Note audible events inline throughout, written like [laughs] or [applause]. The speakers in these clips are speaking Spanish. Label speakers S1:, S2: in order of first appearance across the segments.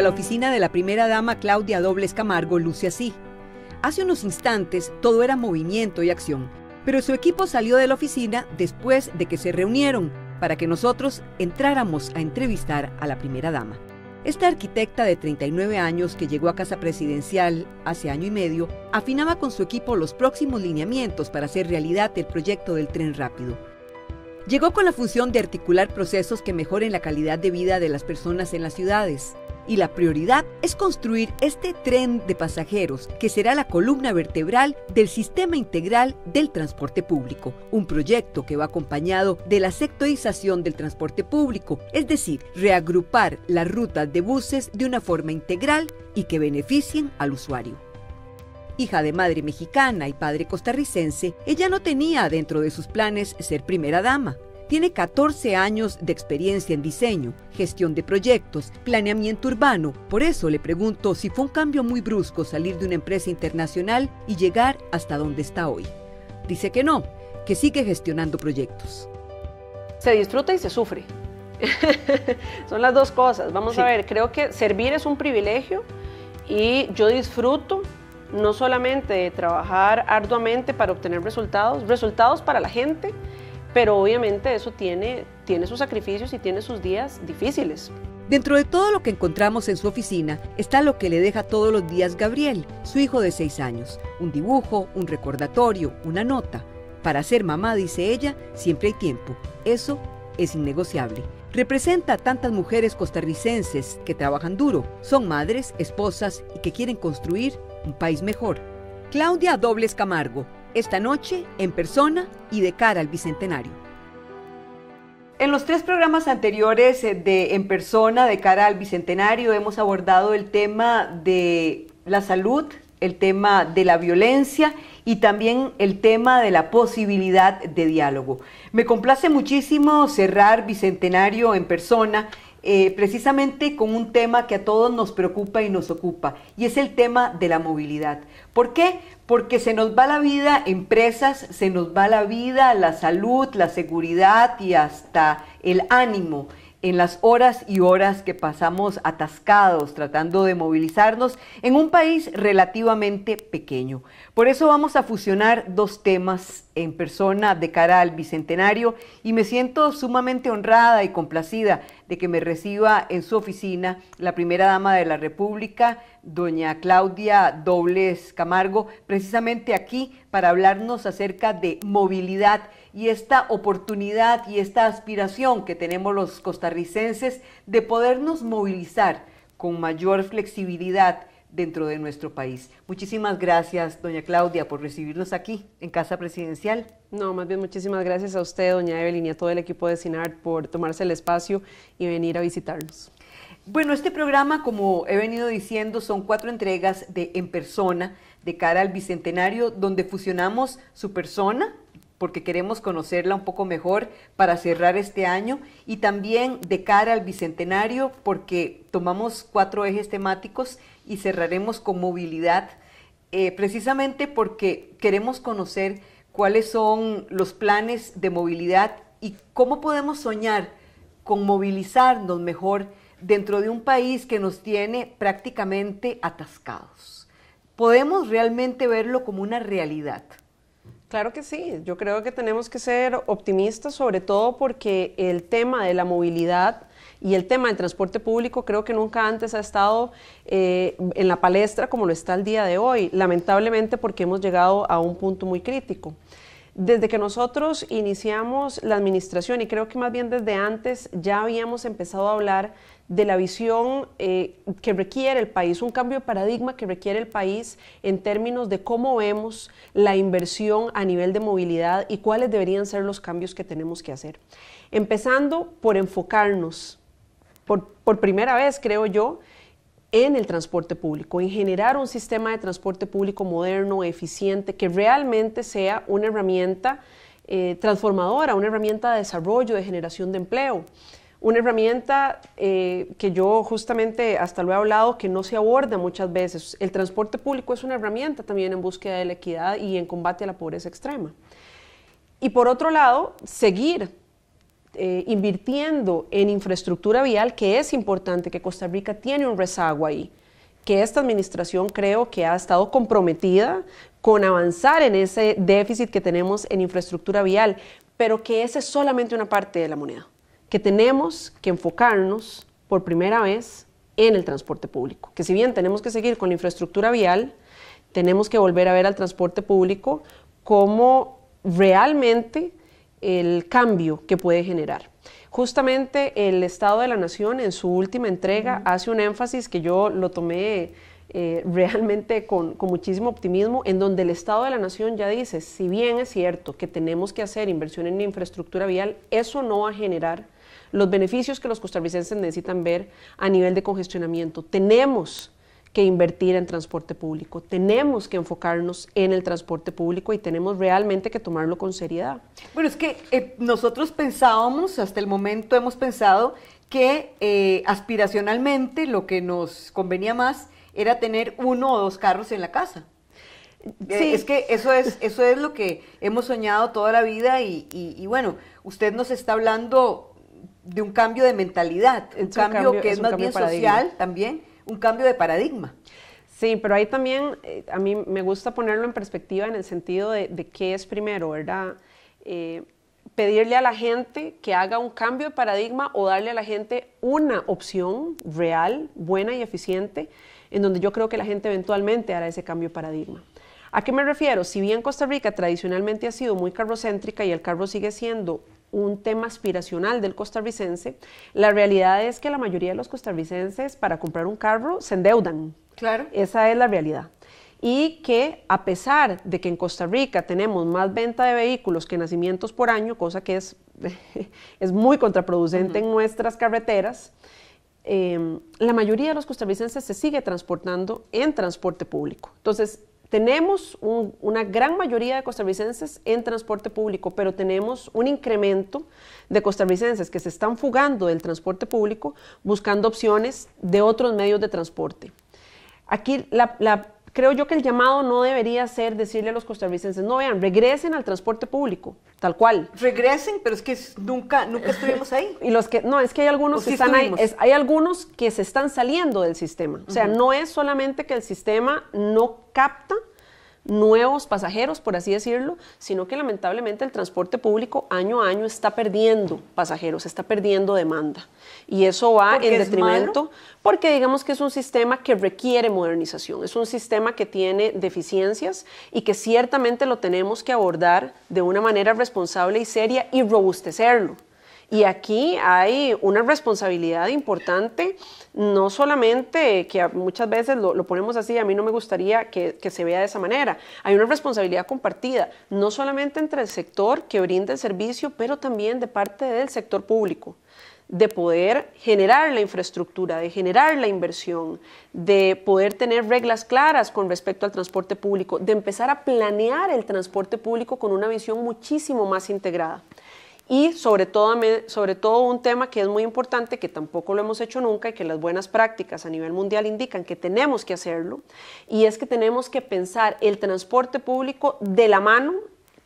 S1: la oficina de la primera dama Claudia Dobles Camargo luce así. Hace unos instantes todo era movimiento y acción, pero su equipo salió de la oficina después de que se reunieron para que nosotros entráramos a entrevistar a la primera dama. Esta arquitecta de 39 años que llegó a Casa Presidencial hace año y medio, afinaba con su equipo los próximos lineamientos para hacer realidad el proyecto del tren rápido. Llegó con la función de articular procesos que mejoren la calidad de vida de las personas en las ciudades, y la prioridad es construir este tren de pasajeros que será la columna vertebral del sistema integral del transporte público, un proyecto que va acompañado de la sectorización del transporte público, es decir, reagrupar las rutas de buses de una forma integral y que beneficien al usuario. Hija de madre mexicana y padre costarricense, ella no tenía dentro de sus planes ser primera dama, tiene 14 años de experiencia en diseño, gestión de proyectos, planeamiento urbano. Por eso le pregunto si fue un cambio muy brusco salir de una empresa internacional y llegar hasta donde está hoy. Dice que no, que sigue gestionando proyectos. Se disfruta y se sufre. [laughs] Son
S2: las dos cosas. Vamos a ver, creo que servir es un privilegio y yo disfruto no solamente de trabajar arduamente para obtener resultados, resultados para la gente, pero obviamente eso tiene, tiene sus sacrificios y tiene sus días difíciles.
S1: Dentro de todo lo que encontramos en su oficina está lo que le deja todos los días Gabriel, su hijo de seis años, un dibujo, un recordatorio, una nota. Para ser mamá, dice ella, siempre hay tiempo. Eso es innegociable. Representa a tantas mujeres costarricenses que trabajan duro, son madres, esposas y que quieren construir un país mejor. Claudia Dobles Camargo, esta noche en persona y de cara al Bicentenario. En los tres programas anteriores eh, de En persona, de cara al Bicentenario, hemos abordado el tema de la salud, el tema de la violencia y también el tema de la posibilidad de diálogo. Me complace muchísimo cerrar Bicentenario en persona eh, precisamente con un tema que a todos nos preocupa y nos ocupa, y es el tema de la movilidad. ¿Por qué? Porque se nos va la vida, empresas, se nos va la vida, la salud, la seguridad y hasta el ánimo en las horas y horas que pasamos atascados tratando de movilizarnos en un país relativamente pequeño. Por eso vamos a fusionar dos temas en persona de cara al Bicentenario y me siento sumamente honrada y complacida de que me reciba en su oficina la primera dama de la República, doña Claudia Dobles Camargo, precisamente aquí para hablarnos acerca de movilidad y esta oportunidad y esta aspiración que tenemos los costarricenses de podernos movilizar con mayor flexibilidad dentro de nuestro país. Muchísimas gracias, doña Claudia, por recibirnos aquí en Casa Presidencial. No, más bien
S2: muchísimas gracias a usted, doña Evelyn, y a todo el equipo de CINAR por tomarse el espacio y venir a visitarnos.
S1: Bueno, este programa, como he venido diciendo, son cuatro entregas de En Persona, de cara al Bicentenario, donde fusionamos su persona porque queremos conocerla un poco mejor para cerrar este año y también de cara al Bicentenario porque tomamos cuatro ejes temáticos y cerraremos con movilidad, eh, precisamente porque queremos conocer cuáles son los planes de movilidad y cómo podemos soñar con movilizarnos mejor dentro de un país que nos tiene prácticamente atascados. Podemos realmente verlo como una realidad. Claro que sí, yo creo que tenemos que
S2: ser optimistas, sobre todo porque el tema de la movilidad y el tema del transporte público creo que nunca antes ha estado eh, en la palestra como lo está el día de hoy, lamentablemente porque hemos llegado a un punto muy crítico. Desde que nosotros iniciamos la administración, y creo que más bien desde antes, ya habíamos empezado a hablar de la visión eh, que requiere el país, un cambio de paradigma que requiere el país en términos de cómo vemos la inversión a nivel de movilidad y cuáles deberían ser los cambios que tenemos que hacer. Empezando por enfocarnos, por, primera vez creo yo, en el transporte público, en generar un sistema de transporte público moderno, eficiente, que realmente sea una herramienta eh, transformadora, una herramienta de desarrollo, de generación de empleo. Una herramienta eh, que yo justamente hasta lo he hablado que no se aborda muchas veces. El transporte público es una herramienta también en búsqueda de la equidad y en combate a la pobreza extrema. Y por otro lado, seguir eh, invirtiendo en infraestructura vial, que es importante, que Costa Rica tiene un rezago ahí, que esta administración creo que ha estado comprometida con avanzar en ese déficit que tenemos en infraestructura vial, pero que esa es solamente una parte de la moneda que tenemos que enfocarnos por primera vez en el transporte público, que si bien tenemos que seguir con la infraestructura vial, tenemos que volver a ver al transporte público como realmente el cambio que puede generar. Justamente el Estado de la Nación en su última entrega hace un énfasis que yo lo tomé eh, realmente con, con, muchísimo optimismo, en donde el Estado de la Nación ya dice, si bien es cierto que tenemos que hacer inversión en infraestructura vial, eso no va a generar los beneficios que los costarricenses necesitan ver a nivel de congestionamiento. Tenemos que invertir en transporte público, tenemos que enfocarnos en el transporte público y tenemos realmente que tomarlo con seriedad.
S1: Bueno, es que eh, nosotros pensábamos, hasta el momento hemos pensado que eh, aspiracionalmente lo que nos convenía más era tener uno o dos carros en la casa. Eh, sí. Es que eso es, eso es lo que hemos soñado toda la vida y, y bueno, usted nos está hablando de un cambio de mentalidad, un, cambio, que es, más bien social también, un cambio de paradigma. Sí, pero ahí también eh,
S2: a mí me gusta ponerlo en perspectiva en el sentido de, qué es primero, ¿verdad? Eh, pedirle a la gente que haga un cambio de paradigma o darle a la gente una opción real, buena y eficiente, en donde yo creo que la gente eventualmente hará ese cambio de paradigma. ¿A qué me refiero? Si bien Costa Rica tradicionalmente ha sido muy carrocéntrica y el carro sigue siendo un tema aspiracional del costarricense, la realidad es que la mayoría de los costarricenses para comprar un carro se endeudan. Claro. Esa es la realidad. Y que a pesar de que en Costa Rica tenemos más venta de vehículos que nacimientos por año, cosa que es, [laughs] es muy contraproducente en nuestras carreteras, em, la mayoría de los costarricenses se sigue transportando en transporte público. Entonces, tenemos una gran mayoría de costarricenses en transporte público, pero tenemos un incremento de costarricenses que se están fugando del transporte público buscando opciones de otros medios de transporte. Aquí la creo yo que el llamado no debería ser decirle a los costarricenses, no vean, regresen al transporte público, tal cual.
S1: Regresen, pero es que nunca, nunca estuvimos ahí.
S2: [laughs] y los que, no, es que hay algunos que están ahí, hay algunos que se están saliendo del sistema. O sea, no es solamente que el sistema no capta, nuevos pasajeros, por así decirlo, sino que lamentablemente el transporte público año a año está perdiendo pasajeros, está perdiendo demanda. Y eso va en detrimento porque digamos que es un sistema que requiere modernización, es un sistema que tiene deficiencias y que ciertamente lo tenemos que abordar de una manera responsable y seria y robustecerlo. Y aquí hay una responsabilidad importante no solamente que muchas veces lo, ponemos así, a mí no me gustaría que, que, se vea de esa manera, hay una responsabilidad compartida, no solamente entre el sector que brinda el servicio, pero también de parte del sector público de poder generar la infraestructura, de generar la inversión, de poder tener reglas claras con respecto al transporte público, de empezar a planear el transporte público con una visión muchísimo más integrada. Y sobre todo, sobre todo un tema que es muy importante, que tampoco lo hemos hecho nunca y que las buenas prácticas a nivel mundial indican que tenemos que hacerlo, y es que tenemos que pensar el transporte público de la mano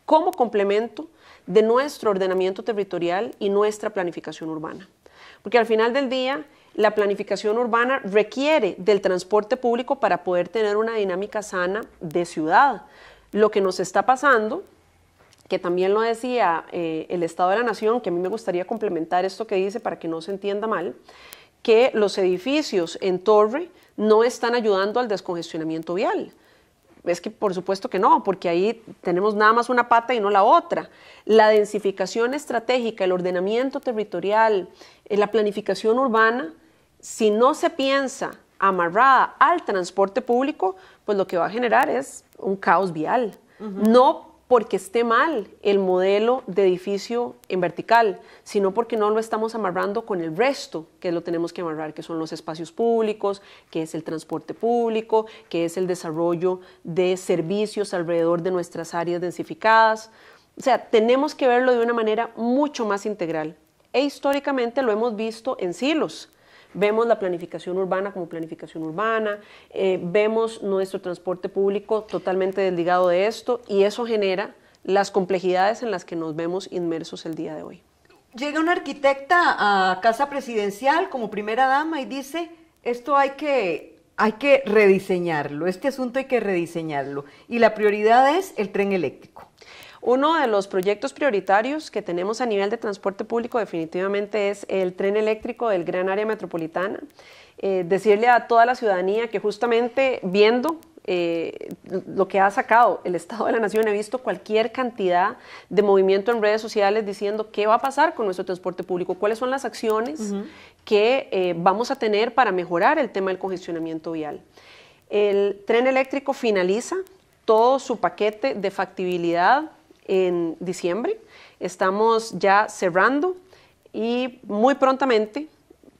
S2: como complemento de nuestro ordenamiento territorial y nuestra planificación urbana. Porque al final del día, la planificación urbana requiere del transporte público para poder tener una dinámica sana de ciudad. Lo que nos está pasando que también lo decía eh, el Estado de la Nación, que a mí me gustaría complementar esto que dice para que no se entienda mal, que los edificios en torre no están ayudando al descongestionamiento vial. Es que por supuesto que no, porque ahí tenemos nada más una pata y no la otra. La densificación estratégica, el ordenamiento territorial, eh, la planificación urbana, si no se piensa amarrada al transporte público, pues lo que va a generar es un caos vial. No porque esté mal el modelo de edificio en vertical, sino porque no lo estamos amarrando con el resto que lo tenemos que amarrar, que son los espacios públicos, que es el transporte público, que es el desarrollo de servicios alrededor de nuestras áreas densificadas. O sea, tenemos que verlo de una manera mucho más integral. E históricamente lo hemos visto en silos. Vemos la planificación urbana como planificación urbana, eh, vemos nuestro transporte público totalmente desligado de esto y eso genera las complejidades en las que nos vemos
S1: inmersos el día de hoy. Llega una arquitecta a Casa Presidencial como primera dama y dice, esto hay que, hay que rediseñarlo, este asunto hay que rediseñarlo. Y la prioridad es el tren eléctrico. Uno de los proyectos prioritarios
S2: que tenemos a nivel de transporte público definitivamente es el tren eléctrico del gran área metropolitana. Eh, decirle a toda la ciudadanía que justamente viendo eh, lo que ha sacado el Estado de la Nación, he visto cualquier cantidad de movimiento en redes sociales diciendo qué va a pasar con nuestro transporte público, cuáles son las acciones que eh, vamos a tener para mejorar el tema del congestionamiento vial. El tren eléctrico finaliza todo su paquete de factibilidad en diciembre. Estamos ya cerrando y muy prontamente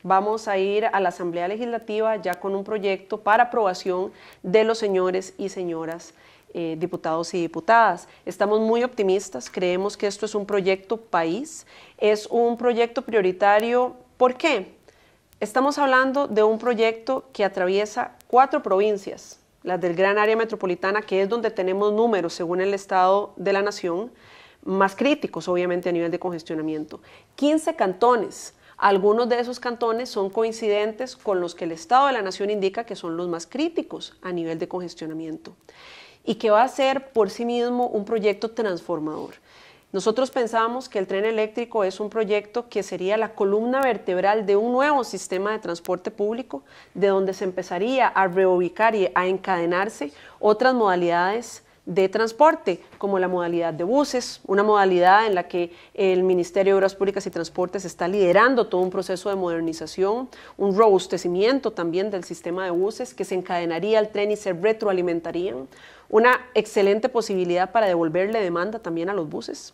S2: vamos a ir a la Asamblea Legislativa ya con un proyecto para aprobación de los señores y señoras eh, diputados y diputadas. Estamos muy optimistas, creemos que esto es un proyecto país, es un proyecto prioritario. ¿Por qué? Estamos hablando de un proyecto que atraviesa cuatro provincias, las del gran área metropolitana, que es donde tenemos números según el estado de la nación, más críticos obviamente a nivel de congestionamiento. 15 cantones. Algunos de esos cantones son coincidentes con los que el Estado de la Nación indica que son los más críticos a nivel de congestionamiento y que va a ser por sí mismo un proyecto transformador. Nosotros pensábamos que el tren eléctrico es un proyecto que sería la columna vertebral de un nuevo sistema de transporte público, de donde se empezaría a reubicar y a encadenarse otras modalidades de transporte, como la modalidad de buses, una modalidad en la que el Ministerio de Obras Públicas y Transportes está liderando todo un proceso de modernización, un robustecimiento también del sistema de buses que se encadenaría al tren y se retroalimentarían, una excelente posibilidad para devolverle demanda también a los buses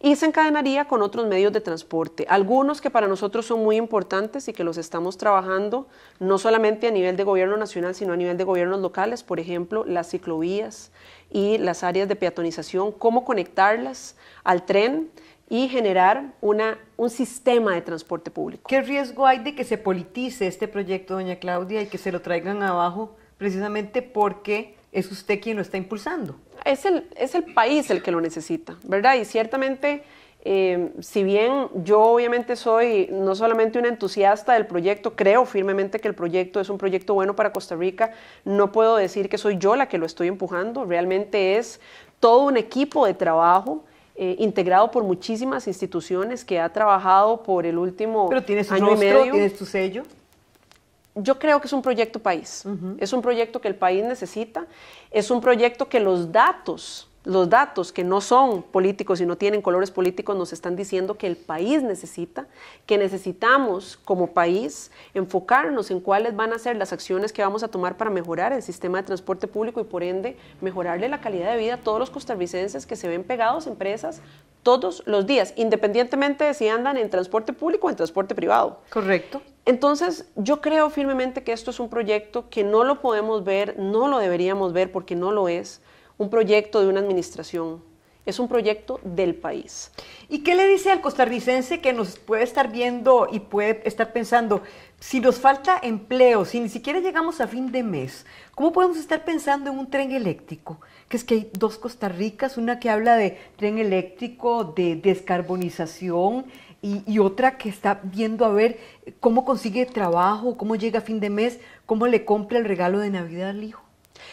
S2: y se encadenaría con otros medios de transporte, algunos que para nosotros son muy importantes y que los estamos trabajando no solamente a nivel de gobierno nacional, sino a nivel de gobiernos locales, por ejemplo, las ciclovías y las áreas de peatonización, cómo conectarlas al tren
S1: y generar un sistema de transporte público. ¿Qué riesgo hay de que se politice este proyecto, doña Claudia, y que se lo traigan abajo precisamente porque es usted quien lo está impulsando? es el, es el país el que lo necesita, ¿verdad? Y ciertamente...
S2: Em, si bien yo obviamente soy no solamente un entusiasta del proyecto, creo firmemente que el proyecto es un proyecto bueno para Costa Rica, no puedo decir que soy yo la que lo estoy empujando, realmente es todo un equipo de trabajo. Eh, integrado por muchísimas instituciones que ha trabajado por el último Pero tienes año y medio. Tienes tu sello yo creo que es un proyecto país, es un proyecto que el país necesita, es un proyecto que los datos, los datos que no son políticos y no tienen colores políticos nos están diciendo que el país necesita, que necesitamos como país enfocarnos en cuáles van a ser las acciones que vamos a tomar para mejorar el sistema de transporte público y por ende mejorarle la calidad de vida a todos los costarricenses que se ven pegados en empresas todos los días, independientemente de si andan en transporte público o en transporte privado. Correcto. Entonces, yo creo firmemente que esto es un proyecto que no lo podemos ver, no lo deberíamos ver porque no lo es, un proyecto de una administración, es un proyecto del país. ¿Y qué
S1: le dice al costarricense que nos puede estar viendo y puede estar pensando, si nos falta empleo, si ni siquiera llegamos a fin de mes, ¿cómo podemos estar pensando en un tren eléctrico? que es que hay dos Costa Ricas, una que habla de tren eléctrico, de descarbonización y, otra que está viendo a ver cómo consigue trabajo, cómo llega a fin de mes, cómo le compra el regalo de Navidad al hijo.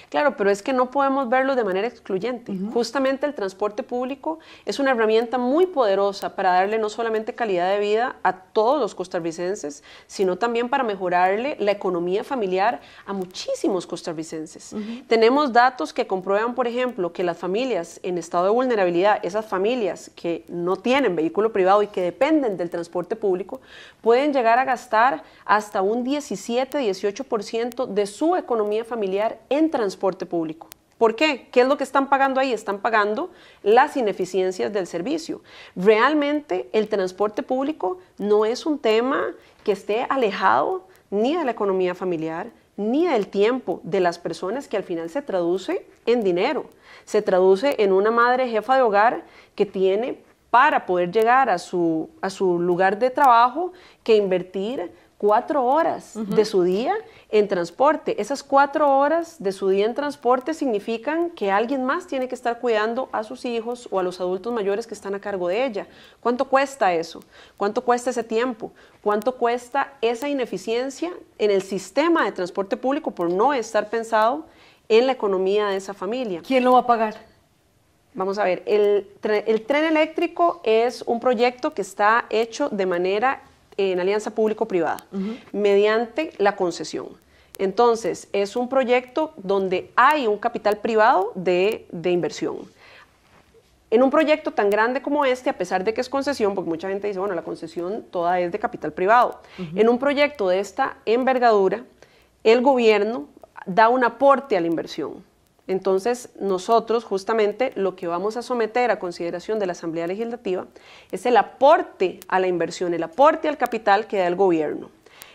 S1: Claro, pero es que no podemos
S2: verlo de manera excluyente. Justamente el transporte público es una herramienta muy poderosa para darle no solamente calidad de vida a todos los costarricenses, sino también para mejorarle la economía familiar a muchísimos costarricenses. Tenemos datos que comprueban, por ejemplo, que las familias en estado de vulnerabilidad, esas familias que no tienen vehículo privado y que dependen del transporte público, pueden llegar a gastar hasta un 17-18% de su economía familiar en transporte transporte público. ¿Por qué? ¿Qué es lo que están pagando ahí? Están pagando las ineficiencias del servicio. Realmente el transporte público no es un tema que esté alejado ni de la economía familiar, ni del tiempo de las personas que al final se traduce en dinero, se traduce en una madre jefa de hogar que tiene para poder llegar a a su lugar de trabajo que invertir cuatro horas de su día en transporte. Esas cuatro horas de su día en transporte significan que alguien más tiene que estar cuidando a sus hijos o a los adultos mayores que están a cargo de ella. ¿Cuánto cuesta eso? ¿Cuánto cuesta ese tiempo? ¿Cuánto cuesta esa ineficiencia en el sistema de transporte público por no estar pensado en la economía de esa familia? ¿Quién lo va a pagar? Vamos a ver, el, el, tren eléctrico es un proyecto que está hecho de manera en alianza público-privada, mediante la concesión. Entonces, es un proyecto donde hay un capital privado de, inversión. En un proyecto tan grande como este, a pesar de que es concesión, porque mucha gente dice, bueno, la concesión toda es de capital privado, en un proyecto de esta envergadura, el gobierno da un aporte a la inversión. Entonces, nosotros justamente lo que vamos a someter a consideración de la Asamblea Legislativa es el aporte a la inversión, el aporte al capital que da el gobierno.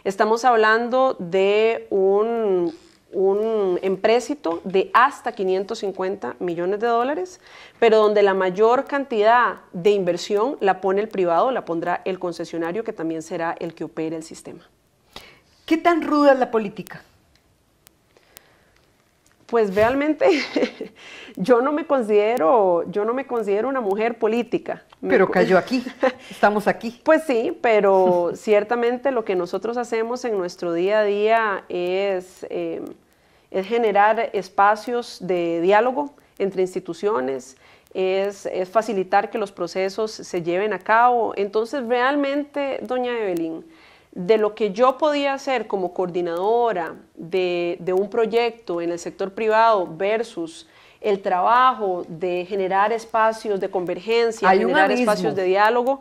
S2: Estamos hablando de un, un empréstito de hasta 550 millones de dólares, pero donde la mayor cantidad de inversión la pone el privado, la pondrá el concesionario, que también será el que opere el sistema. ¿Qué tan ruda es la política? pues realmente [laughs] yo no me considero, yo no me considero una mujer política. Pero cayó aquí, [laughs] estamos aquí. Pues sí, pero [laughs] ciertamente lo que nosotros hacemos en nuestro día a día es, em, es generar espacios de diálogo entre instituciones, es, es, facilitar que los procesos se lleven a cabo. Entonces realmente, doña Evelyn, de lo que yo podía hacer como coordinadora de, un proyecto en el sector privado versus el trabajo de generar espacios de convergencia, generar espacios de diálogo,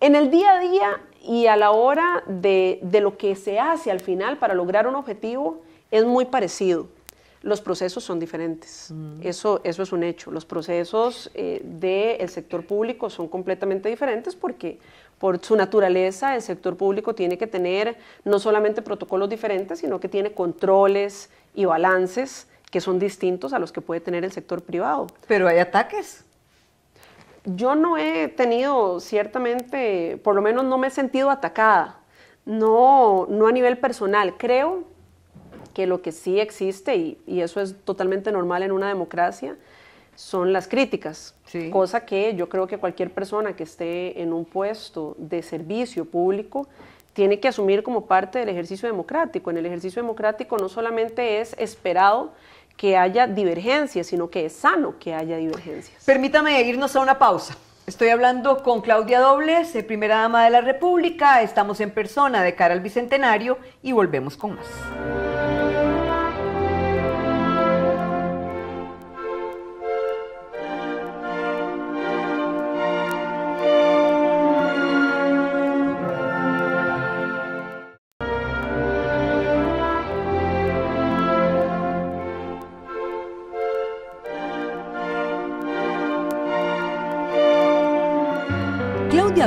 S2: en el día a día y a la hora de, lo que se hace al final para lograr un objetivo es muy parecido los procesos son diferentes. Mm. Eso, eso es un hecho. Los procesos eh, del sector público son completamente diferentes porque, por su naturaleza, el sector público tiene que tener no solamente protocolos diferentes, sino que tiene controles y balances que son distintos a los que puede tener el sector privado. Pero hay ataques. Yo no he
S1: tenido
S2: ciertamente, por lo menos no me he sentido atacada, no, a nivel personal. Creo que lo que sí existe, y, y eso es totalmente normal en una democracia, son las críticas, cosa que yo creo que cualquier persona que esté en un puesto de servicio público tiene que asumir como parte del ejercicio democrático. En el ejercicio democrático no solamente es esperado que haya divergencias,
S1: sino que es sano que haya divergencias. Permítame irnos a una pausa. Estoy hablando con Claudia Dobles, eh, primera dama de la República. Estamos en persona de cara al Bicentenario y volvemos con más.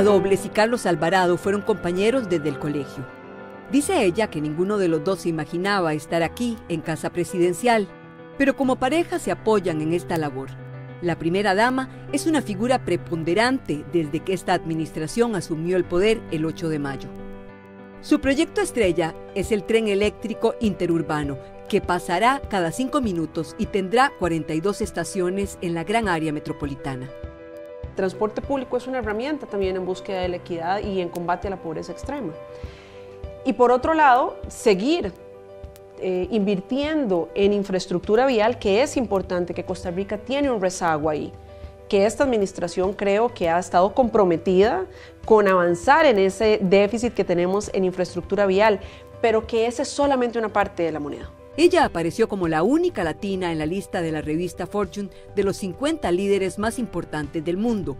S1: Dobles y Carlos Alvarado fueron compañeros desde el colegio. Dice ella que ninguno de los dos se imaginaba estar aquí, en casa presidencial, pero como pareja se apoyan en esta labor. La primera dama es una figura preponderante desde que esta administración asumió el poder el 8 de mayo. Su proyecto estrella es el tren eléctrico interurbano, que pasará cada cinco minutos y tendrá 42 estaciones en la gran área metropolitana transporte público es una herramienta
S2: también en búsqueda de la equidad y en combate a la pobreza extrema. Y por otro lado, seguir eh, invirtiendo en infraestructura vial, que es importante, que Costa Rica tiene un rezago ahí, que esta administración creo que ha estado comprometida con avanzar en ese déficit que tenemos en infraestructura vial, pero que
S1: esa es solamente una parte de la moneda. Ella apareció como la única latina en la lista de la revista Fortune de los 50 líderes más importantes del mundo,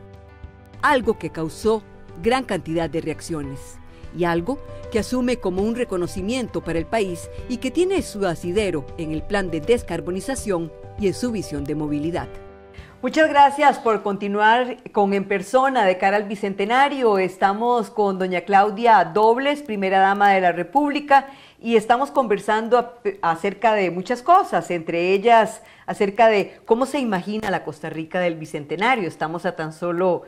S1: algo que causó gran cantidad de reacciones y algo que asume como un reconocimiento para el país y que tiene su asidero en el plan de descarbonización y en su visión de movilidad. Muchas gracias por continuar con En Persona de cara al Bicentenario. Estamos con doña Claudia Dobles, primera dama de la República, y estamos conversando acerca de muchas cosas, entre ellas acerca de cómo se imagina la Costa Rica del Bicentenario. Estamos a tan solo,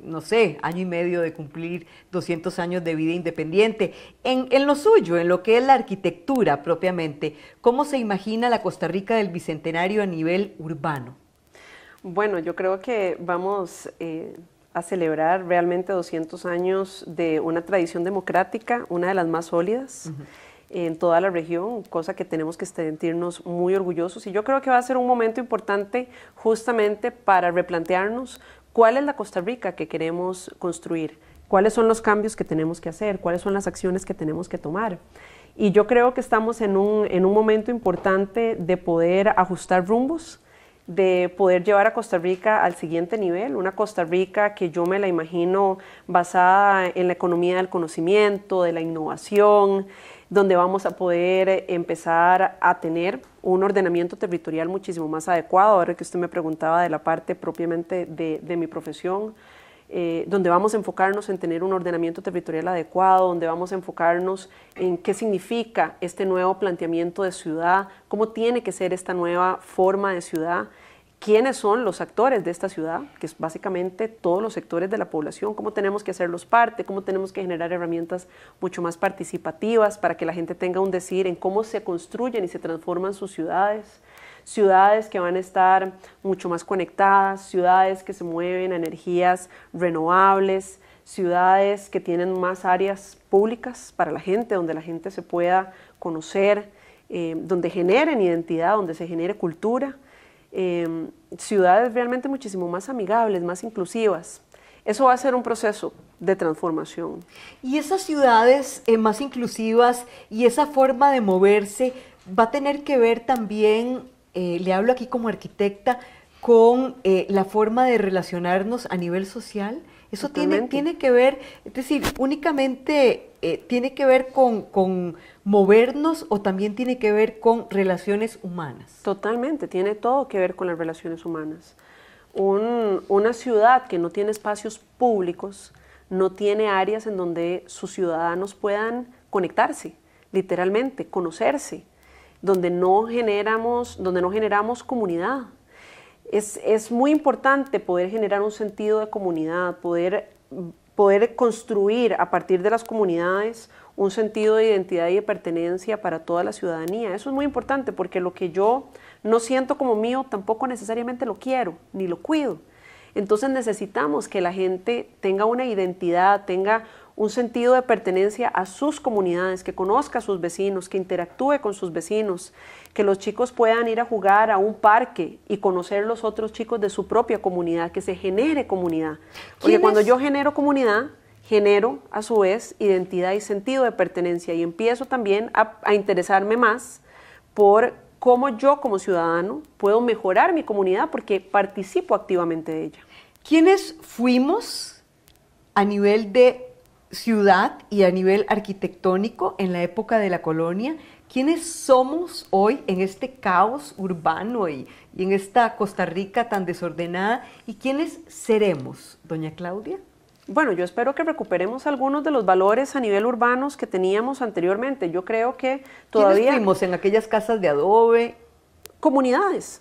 S1: no sé, año y medio de cumplir 200 años de vida independiente. En, lo suyo, en lo que es la arquitectura propiamente, ¿cómo se imagina la Costa Rica del Bicentenario a nivel urbano?
S2: Bueno, yo creo que vamos... Eh, a celebrar realmente 200 años de una tradición democrática, una de las más sólidas en toda la región, cosa que tenemos que sentirnos muy orgullosos. Y yo creo que va a ser un momento importante justamente para replantearnos cuál es la Costa Rica que queremos construir, cuáles son los cambios que tenemos que hacer, cuáles son las acciones que tenemos que tomar. Y yo creo que estamos en un, en un momento importante de poder ajustar rumbos de poder llevar a Costa Rica al siguiente nivel, una Costa Rica que yo me la imagino basada en la economía del conocimiento, de la innovación, donde vamos a poder empezar a tener un ordenamiento territorial muchísimo más adecuado, ahora que usted me preguntaba de la parte propiamente de, de mi profesión eh, donde vamos a enfocarnos en tener un ordenamiento territorial adecuado, donde vamos a enfocarnos en qué significa este nuevo planteamiento de ciudad, cómo tiene que ser esta nueva forma de ciudad, quiénes son los actores de esta ciudad, que es básicamente todos los sectores de la población, cómo tenemos que hacerlos parte, cómo tenemos que generar herramientas mucho más participativas para que la gente tenga un decir en cómo se construyen y se transforman sus ciudades ciudades que van a estar mucho más conectadas, ciudades que se mueven a energías renovables, ciudades que tienen más áreas públicas para la gente, donde la gente se pueda conocer, eh, donde generen identidad, donde se genere cultura, em, ciudades realmente muchísimo más amigables, más inclusivas. Eso va a ser un proceso
S1: de transformación. ¿Y esas ciudades eh, más inclusivas y esa forma de moverse va a tener que ver también eh, le hablo aquí como arquitecta, con eh, la forma de relacionarnos a nivel social. Eso tiene, tiene, que ver, es decir, únicamente eh, tiene que ver con, movernos o también tiene que ver con relaciones humanas. Totalmente, tiene todo que ver con las
S2: relaciones humanas. una ciudad que no tiene espacios públicos, no tiene áreas en donde sus ciudadanos puedan conectarse, literalmente, conocerse donde no generamos, donde no generamos comunidad. Es, muy importante poder generar un sentido de comunidad, poder, poder construir a partir de las comunidades un sentido de identidad y de pertenencia para toda la ciudadanía. Eso es muy importante porque lo que yo no siento como mío tampoco necesariamente lo quiero ni lo cuido. Entonces necesitamos que la gente tenga una identidad, tenga un sentido de pertenencia a sus comunidades, que conozca a sus vecinos, que interactúe con sus vecinos, que los chicos puedan ir a jugar a un parque y conocer los otros chicos de su propia comunidad, que se genere comunidad. Porque cuando yo genero comunidad, genero a su vez identidad y sentido de pertenencia y empiezo también a, interesarme más por cómo yo como ciudadano puedo mejorar mi
S1: comunidad porque participo activamente de ella. ¿Quiénes fuimos a nivel de ciudad y a nivel arquitectónico en la época de la colonia, quiénes somos hoy en este caos urbano y, en esta Costa Rica tan desordenada y quiénes seremos, doña Claudia. Bueno,
S2: yo espero que recuperemos algunos de los valores a nivel urbanos que teníamos anteriormente. Yo creo que todavía... ¿Quiénes en aquellas casas de adobe? Comunidades,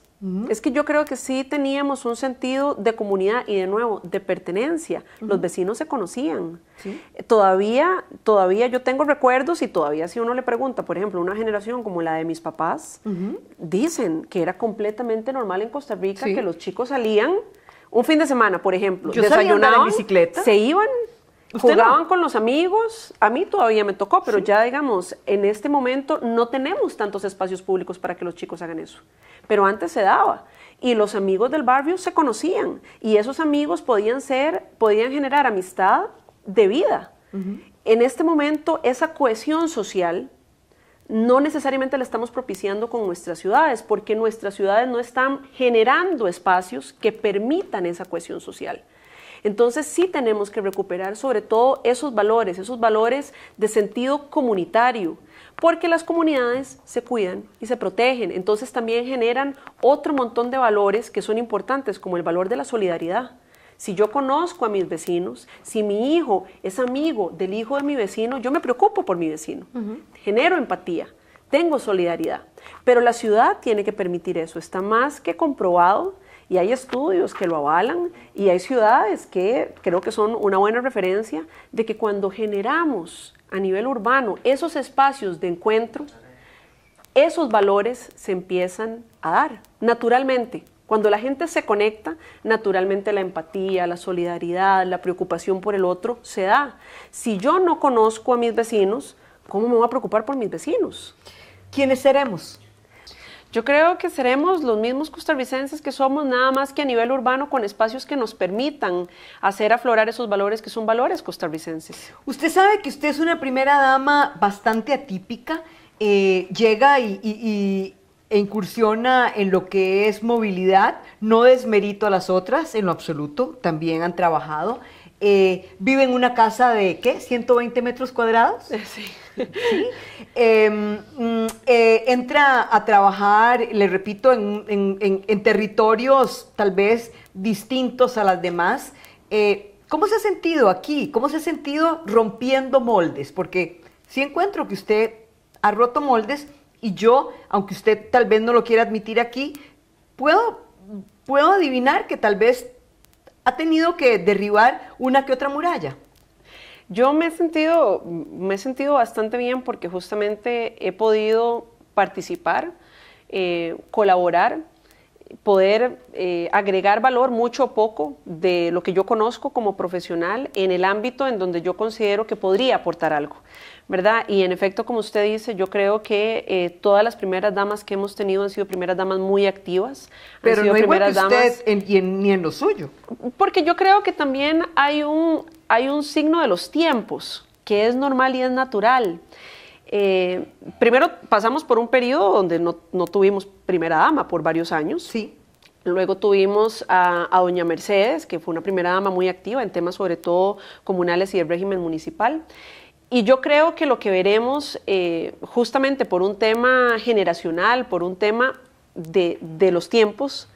S2: es que yo creo que sí teníamos un sentido de comunidad y de nuevo de pertenencia. Los vecinos se conocían. Eh, todavía, todavía yo tengo recuerdos y todavía si uno le pregunta, por ejemplo, una generación como la de mis papás, dicen que era completamente normal en Costa Rica que los chicos salían un fin de semana, por ejemplo, en bicicleta. se iban Jugaban con los amigos, a mí todavía me tocó, pero ya digamos, en este momento no tenemos tantos espacios públicos para que los chicos hagan eso. Pero antes se daba y los amigos del barrio se conocían y esos amigos podían ser, podían generar amistad de vida. En este momento esa cohesión social no necesariamente la estamos propiciando con nuestras ciudades, porque nuestras ciudades no están generando espacios que permitan esa cohesión social. Entonces sí tenemos que recuperar sobre todo esos valores, esos valores de sentido comunitario, porque las comunidades se cuidan y se protegen. Entonces también generan otro montón de valores que son importantes, como el valor de la solidaridad. Si yo conozco a mis vecinos, si mi hijo es amigo del hijo de mi vecino, yo me preocupo por mi vecino, genero empatía, tengo solidaridad. Pero la ciudad tiene que permitir eso. Está más que comprobado y hay estudios que lo avalan y hay ciudades que creo que son una buena referencia de que cuando generamos a nivel urbano esos espacios de encuentro, esos valores se empiezan a dar naturalmente. Cuando la gente se conecta, naturalmente la empatía, la solidaridad, la preocupación por el otro se da. Si yo no conozco a mis vecinos, ¿cómo me voy a preocupar por mis vecinos? ¿Quiénes seremos? Yo creo que seremos los mismos costarricenses que somos, nada más que a nivel urbano, con espacios que nos permitan hacer aflorar esos valores que son valores costarricenses.
S1: Usted sabe que usted es una primera dama bastante atípica, eh, llega y, e incursiona en lo que es movilidad, no desmerito a las otras en lo absoluto, también han trabajado, eh, vive en una casa de, ¿qué? ¿120 metros cuadrados? Sí. Em, mm, eh, entra a trabajar, le repito, en, territorios tal vez distintos a las demás. Eh, ¿Cómo se ha sentido aquí? ¿Cómo se ha sentido rompiendo moldes? Porque si encuentro que usted ha roto moldes y yo, aunque usted tal vez no lo quiera admitir aquí, puedo, puedo adivinar que tal vez ha tenido que derribar una que otra muralla.
S2: Yo me he sentido, me he sentido bastante bien porque justamente he podido participar, eh, colaborar, poder eh, agregar valor mucho o poco de lo que yo conozco como profesional en el ámbito en donde yo considero que podría aportar algo. ¿verdad? Y en efecto, como usted dice, yo creo que eh, todas las primeras damas que hemos tenido han sido primeras damas muy activas. Pero no primeras que usted
S1: en, ni en lo suyo.
S2: Porque yo creo que también hay un, hay un signo de los tiempos, que es normal y es natural. Eh, primero pasamos por un periodo donde no, no, tuvimos primera dama por varios años. Sí. Luego tuvimos a, a, doña Mercedes, que fue una primera dama muy activa en temas sobre todo comunales y el régimen municipal. Y yo creo que lo que veremos, eh, justamente por un tema generacional, por un tema de, los tiempos,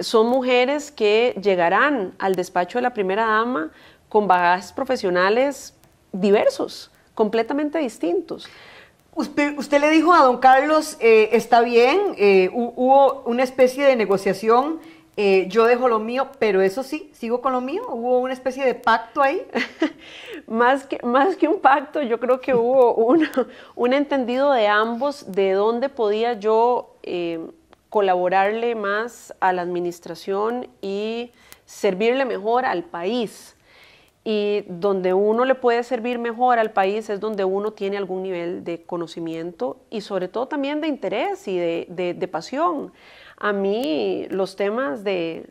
S2: son mujeres que llegarán al despacho de la primera dama con bagajes profesionales diversos, completamente distintos. Usted,
S1: le dijo a don Carlos, eh, está bien, eh, hubo una especie de negociación eh, yo dejo lo mío, pero eso sí, sigo con lo mío. Hubo una especie de pacto ahí.
S2: [laughs] más, que, más que un pacto, yo creo que hubo [laughs] un, entendido de ambos de dónde podía yo eh, colaborarle más a la administración y servirle mejor al país. Y donde uno le puede servir mejor al país es donde uno tiene algún nivel de conocimiento y sobre todo también de interés y de, de pasión. A mí los temas de,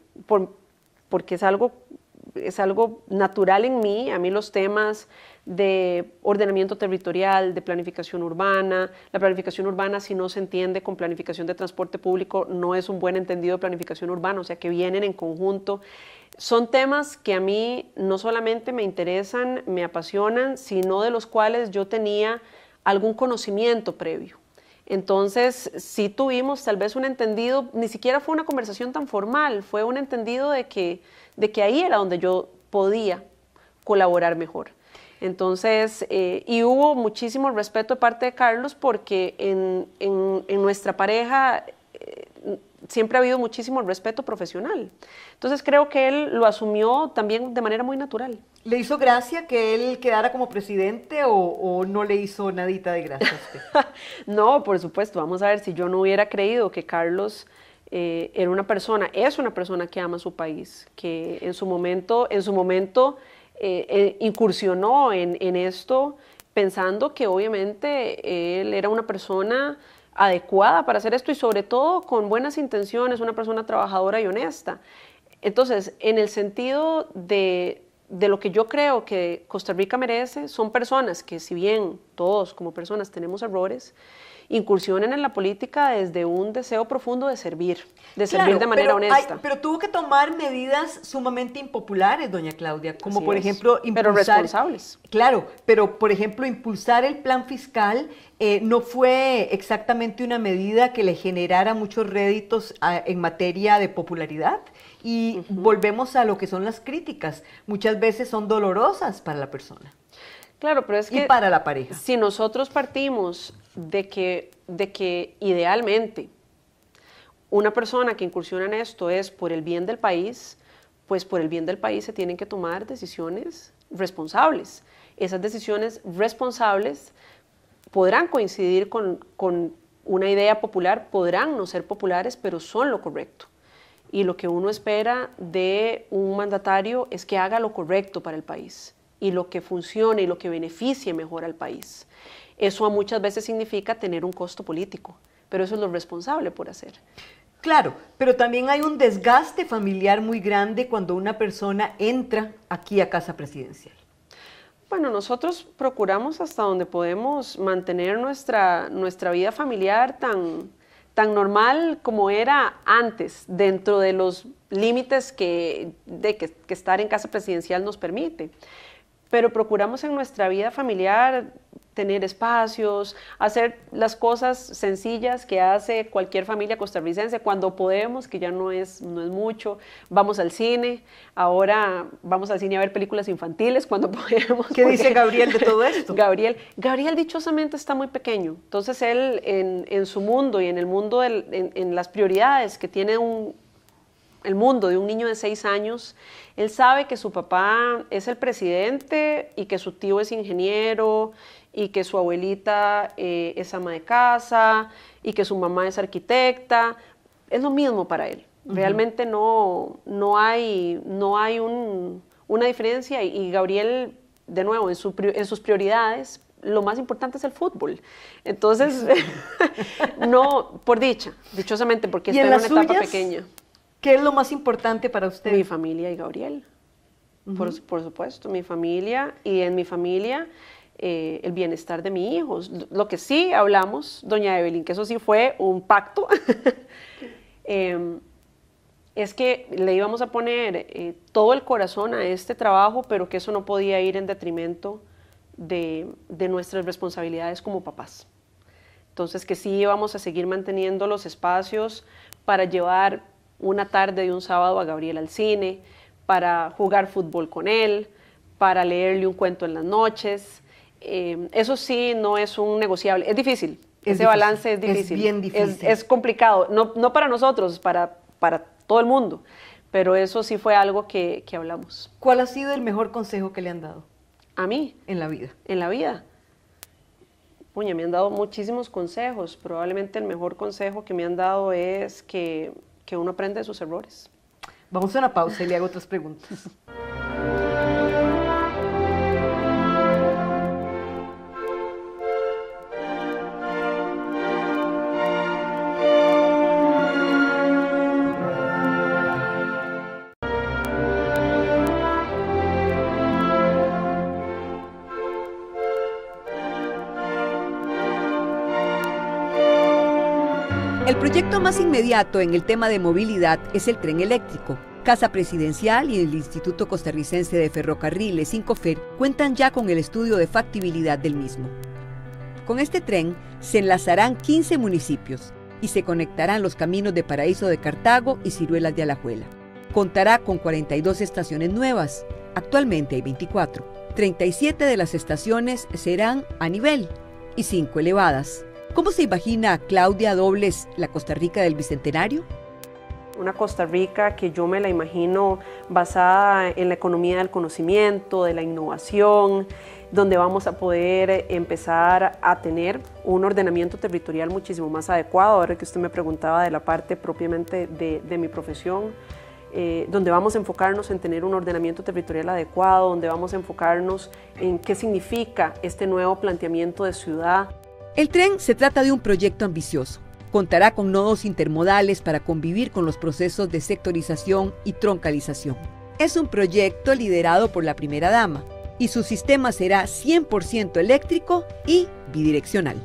S2: porque es algo, es algo natural en mí, a mí los temas de ordenamiento territorial, de planificación urbana. La planificación urbana, si no se entiende con planificación de transporte público, no es un buen entendido de planificación urbana, o sea que vienen en conjunto. Son temas que a mí no solamente me interesan, me apasionan, sino de los cuales yo tenía algún conocimiento previo. Entonces, sí tuvimos tal vez un entendido, ni siquiera fue una conversación tan formal, fue un entendido de que, de que ahí era donde yo podía colaborar mejor. Entonces, eh, y hubo muchísimo respeto de parte de Carlos porque en, en nuestra pareja siempre ha habido muchísimo respeto profesional. Entonces creo que él lo asumió también de manera muy natural. ¿Le hizo gracia que él quedara como presidente o, no le hizo nadita de gracia? [laughs] no, por supuesto. Vamos a ver, si yo no hubiera creído que Carlos eh, era una persona, es una persona que ama su país, que en su momento, en su momento eh, eh, incursionó en esto pensando que obviamente él era una persona adecuada para hacer esto y sobre todo con buenas intenciones, una persona trabajadora y honesta. Entonces, en el sentido de, de, lo que yo creo que Costa Rica merece, son personas que si bien todos como personas tenemos errores, incursionen en la política desde un deseo profundo de servir, de servir de manera honesta.
S1: pero tuvo que tomar medidas sumamente impopulares, doña Claudia, como por ejemplo impulsar... Pero responsables. Claro, pero por ejemplo impulsar el plan fiscal eh, no fue exactamente una medida que le generara muchos réditos ah, en materia de popularidad. Y volvemos a lo que son las críticas. Muchas veces son dolorosas para la persona.
S2: Claro, pero es que... Y para la pareja. Si nosotros partimos de que, idealmente una persona que incursiona en esto es por el bien del país, pues por el bien del país se tienen que tomar decisiones responsables. Esas decisiones responsables podrán coincidir con, con una idea popular, podrán no ser populares, pero son lo correcto. Y lo que uno espera de un mandatario es que haga lo correcto para el país y lo que funcione y lo que beneficie mejor al país. Eso a muchas veces significa tener
S1: un costo político, pero eso es lo responsable por hacer. Claro, pero también hay un desgaste familiar muy grande cuando una persona entra aquí a Casa Presidencial.
S2: Bueno, nosotros procuramos hasta donde podemos mantener nuestra, nuestra vida familiar tan, tan normal como era antes, dentro de los límites que, de que, que estar en Casa Presidencial nos permite. Pero procuramos en nuestra vida familiar tener espacios, hacer las cosas sencillas que hace cualquier familia costarricense cuando podemos, que ya no es, no es mucho. Vamos al cine, ahora vamos al cine a ver películas infantiles cuando [laughs] podemos. ¿Qué dice Gabriel de todo esto? [laughs] Gabriel, Gabriel dichosamente está muy pequeño, entonces él en, en su mundo y en el mundo, en, las prioridades que tiene un, el mundo de un niño de seis años, él sabe que su papá es el presidente y que su tío es ingeniero y que su abuelita eh, es ama de casa y que su mamá es arquitecta. Es lo mismo para él. Realmente no, no hay, no hay una diferencia y, Gabriel, de nuevo, en, sus prioridades, lo más importante es el fútbol. Entonces, [laughs] no, por dicha, dichosamente, porque está en una etapa pequeña. ¿Qué es lo más importante para usted? Mi familia y Gabriel, por, por, supuesto, mi familia y en mi familia eh, el bienestar de mi hijo. Lo que sí hablamos, doña Evelyn, que eso sí fue un pacto, [laughs] em, es que le íbamos a poner eh, todo el corazón a este trabajo, pero que eso no podía ir en detrimento de, de nuestras responsabilidades como papás. Entonces, que sí íbamos a seguir manteniendo los espacios para llevar una tarde de un sábado a Gabriel al cine, para jugar fútbol con él, para leerle un cuento en las noches, Em, eso sí no es un negociable. Es difícil. Ese balance es difícil. Es bien difícil. Es, complicado. No, para nosotros, para, para todo el mundo. Pero eso sí fue algo que, hablamos.
S1: ¿Cuál ha sido el mejor consejo que le han dado?
S2: A mí. En la vida. En la vida. Puña, me han dado muchísimos consejos. Probablemente el mejor consejo que me han dado es que, que uno aprende de sus errores.
S1: Vamos a una pausa y le hago otras preguntas. [laughs] proyecto más inmediato en el tema de movilidad es el tren eléctrico. Casa Presidencial y el Instituto Costarricense de Ferrocarriles, INCOFER, cuentan ya con el estudio de factibilidad del mismo. Con este tren se enlazarán 15 municipios y se conectarán los caminos de Paraíso de Cartago y Ciruelas de Alajuela. Contará con 42 estaciones nuevas, actualmente hay 24. 37 de las estaciones serán a nivel y 5 elevadas. ¿Cómo se imagina Claudia Dobles la Costa Rica del Bicentenario?
S2: Una Costa Rica que yo me la imagino basada en la economía del conocimiento, de la innovación, donde vamos a poder empezar a tener un ordenamiento territorial muchísimo más adecuado. Ahora que usted me preguntaba de la parte propiamente de, mi profesión, eh, donde vamos a enfocarnos en tener un ordenamiento territorial adecuado, donde vamos a enfocarnos
S1: en qué significa este nuevo planteamiento de ciudad. El tren se trata de un proyecto ambicioso. Contará con nodos intermodales para convivir con los procesos de sectorización y troncalización. Es un proyecto liderado por la primera dama y su sistema será 100% eléctrico y bidireccional.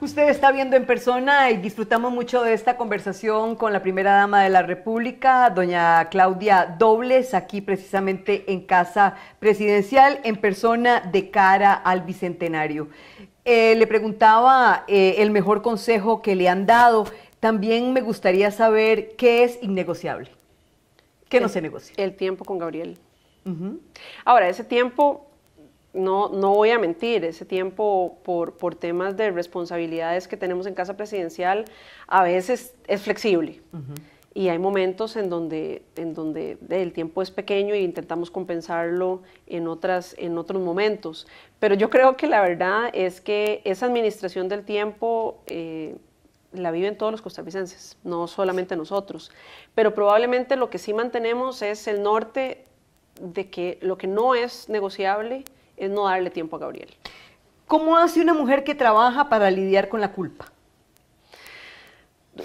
S1: Usted está viendo en persona y disfrutamos mucho de esta conversación con la primera dama de la República, doña Claudia Dobles, aquí precisamente en Casa Presidencial, en persona de cara al Bicentenario. Eh, le preguntaba eh, el mejor consejo que le han dado. También me gustaría saber qué es innegociable. ¿Qué no se negocia? El tiempo con Gabriel.
S2: Ahora, ese tiempo, no, no voy a mentir, ese tiempo por, por temas de responsabilidades que tenemos en Casa Presidencial a veces es flexible y hay momentos en donde, en donde el tiempo es pequeño y e intentamos compensarlo en, otras, en otros momentos. Pero yo creo que la verdad es que esa administración del tiempo eh, la viven todos los costarricenses, no solamente nosotros. Pero probablemente lo que sí mantenemos es el norte de que lo que no es negociable es no darle tiempo a Gabriel.
S1: ¿Cómo hace una mujer que trabaja para lidiar con la culpa?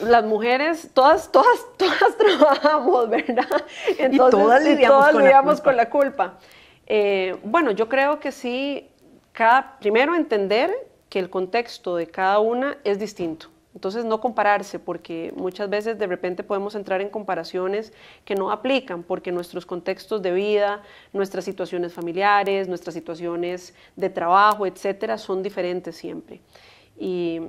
S1: las mujeres, todas, todas, [laughs] todas trabajamos, ¿verdad? y todas lidiamos, con,
S2: la culpa. Eh, bueno, yo creo que sí, cada, primero entender que el contexto de cada una es distinto. Entonces no compararse, porque muchas veces de repente podemos entrar en comparaciones que no aplican, porque nuestros contextos de vida, nuestras situaciones familiares, nuestras situaciones de trabajo, etcétera, son diferentes siempre. Y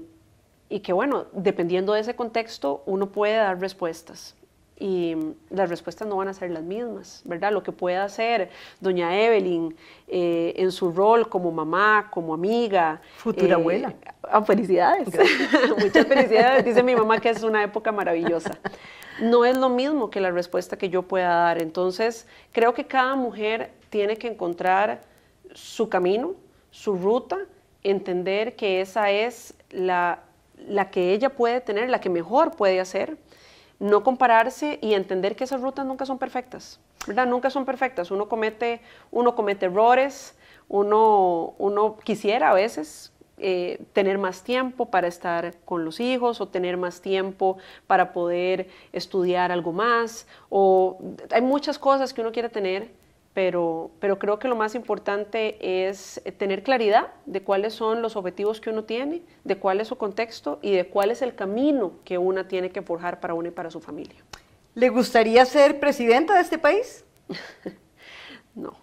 S2: y que bueno, dependiendo de ese contexto, uno puede dar respuestas y las respuestas no van a ser las mismas, ¿verdad? Lo que pueda hacer doña Evelyn eh, en su rol como mamá, como amiga. Futura eh, abuela. Ah, felicidades. [laughs] Muchas felicidades. Dice mi mamá que es una época maravillosa. No es lo mismo que la respuesta que yo pueda dar. Entonces, creo que cada mujer tiene que encontrar su camino, su ruta, entender que esa es la la que ella puede tener, la que mejor puede hacer, no compararse y entender que esas rutas nunca son perfectas, ¿verdad? Nunca son perfectas. Uno comete, uno comete errores, uno, uno quisiera a veces eh, tener más tiempo para estar con los hijos o tener más tiempo para poder estudiar algo más o hay muchas cosas que uno quiere tener pero, pero creo que lo más importante es eh, tener claridad de cuáles son los objetivos que uno tiene, de cuál es su contexto y de cuál es el camino que una tiene que forjar para uno y para su familia.
S1: ¿Le gustaría ser presidenta de este país? [laughs] no,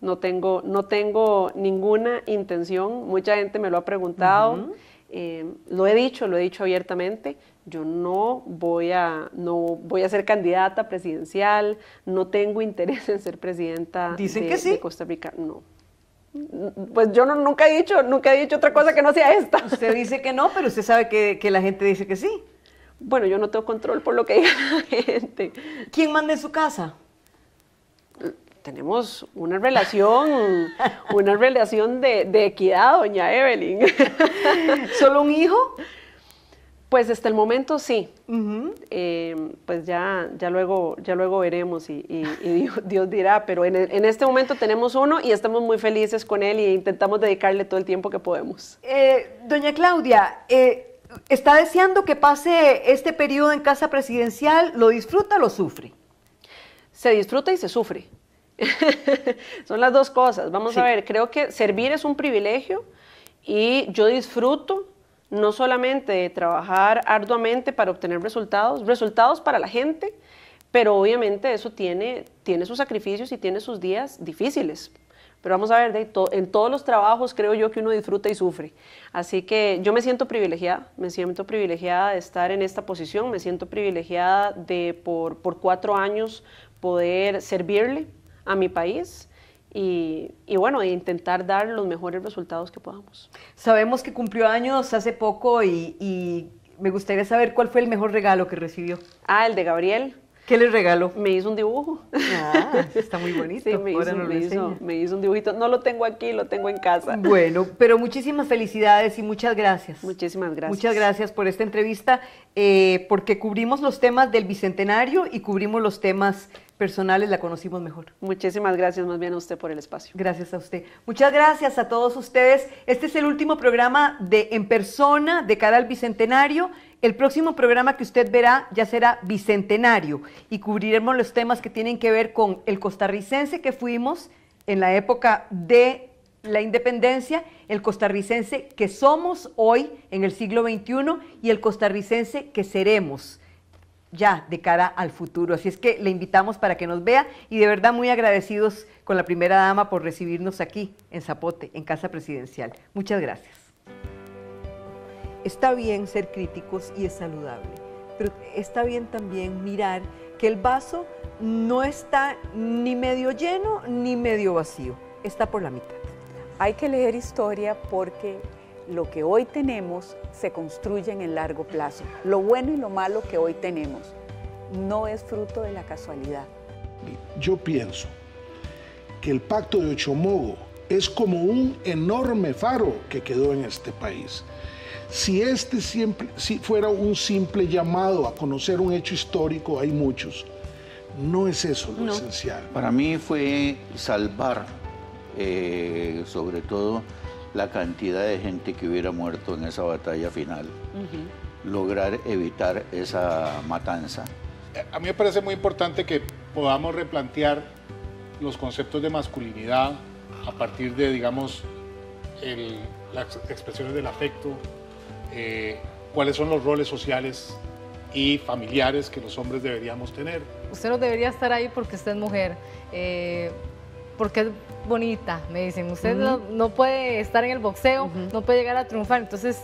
S1: no tengo, no
S2: tengo ninguna intención. Mucha gente me lo ha preguntado. Eh, lo he dicho, lo he dicho abiertamente, yo no voy, a, no voy a ser candidata presidencial, no tengo interés en ser presidenta de, Costa Rica, no. Pues yo nunca he dicho, nunca he dicho otra cosa que no sea esta. Usted dice que no, pero usted sabe
S1: que, que la gente dice que sí. Bueno, yo no tengo control por lo que diga la gente. ¿Quién manda en su casa?
S2: tenemos una relación, una relación de, equidad, doña Evelyn. [laughs] ¿Solo un hijo? Pues hasta el momento sí. Eh, pues ya, ya, luego, ya luego veremos y, Dios, dirá, pero en, este momento tenemos uno y estamos muy felices con él e intentamos dedicarle todo el tiempo que podemos.
S1: Eh, doña Claudia, eh, ¿está deseando que pase este periodo en casa presidencial? ¿Lo disfruta o lo sufre? Se disfruta y se sufre.
S2: [laughs] Son las dos cosas. Vamos a ver, creo que servir es un privilegio y yo disfruto no solamente de trabajar arduamente para obtener resultados, resultados para la gente, pero obviamente eso tiene, tiene sus sacrificios y tiene sus días difíciles. Pero vamos a ver, en todos los trabajos creo yo que uno disfruta y sufre. Así que yo me siento privilegiada, me siento privilegiada de estar en esta posición, me siento privilegiada de por, por cuatro años poder servirle a mi país. Y, y, bueno, e intentar
S1: dar los mejores resultados que podamos. Sabemos que cumplió años hace poco y, me gustaría saber cuál fue el mejor regalo que recibió. Ah, el de Gabriel. ¿Qué le regaló?
S2: Me hizo un dibujo. Ah, [laughs] está muy bonito. me, hizo, un dibujito. No lo tengo aquí, lo tengo en casa. Bueno,
S1: pero muchísimas felicidades y muchas gracias. Muchísimas gracias. Muchas gracias por esta entrevista, eh, porque cubrimos los temas del Bicentenario y cubrimos los temas personales la conocimos mejor. Muchísimas gracias más bien a usted por el espacio. Gracias a usted. Muchas gracias a todos ustedes. Este es el último programa de En Persona de cara al Bicentenario. El próximo programa que usted verá ya será Bicentenario y cubriremos los temas que tienen que ver con el costarricense que fuimos en la época de la independencia, el costarricense que somos hoy en el siglo XXI y el costarricense que seremos ya de cara al futuro. Así es que le invitamos para que nos vea y de verdad muy agradecidos con la primera dama por recibirnos aquí en Zapote, en Casa Presidencial. Muchas gracias. Está bien ser críticos y es saludable, pero está bien también mirar que el vaso no está ni medio lleno ni medio vacío, está por la mitad. Hay que leer historia porque lo que hoy tenemos se construye en el largo plazo. Lo bueno y lo malo que hoy tenemos no es fruto de la casualidad. Yo pienso que el pacto de Ochomogo es como un enorme faro que quedó en este país. Si este si fuera un simple llamado a conocer un hecho histórico, hay muchos. No es eso lo esencial. Para mí fue salvar, eh, sobre todo, la cantidad de gente que hubiera muerto en esa batalla final, lograr evitar esa matanza. Eh, a mí me parece muy importante que podamos replantear los conceptos de masculinidad a partir de, digamos, las expresiones del afecto, eh, cuáles son los roles sociales y familiares que los hombres deberíamos tener. Usted no debería estar ahí porque usted es mujer. Eh, porque es bonita, me dicen. Usted no, puede estar en el boxeo, no puede llegar a triunfar. Entonces,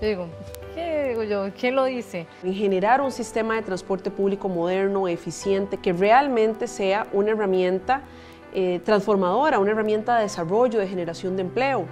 S1: yo digo,
S2: ¿qué digo yo? ¿Quién lo dice? En generar un sistema de transporte público moderno, eficiente, que realmente sea una herramienta eh, transformadora, una herramienta de desarrollo, de generación de empleo.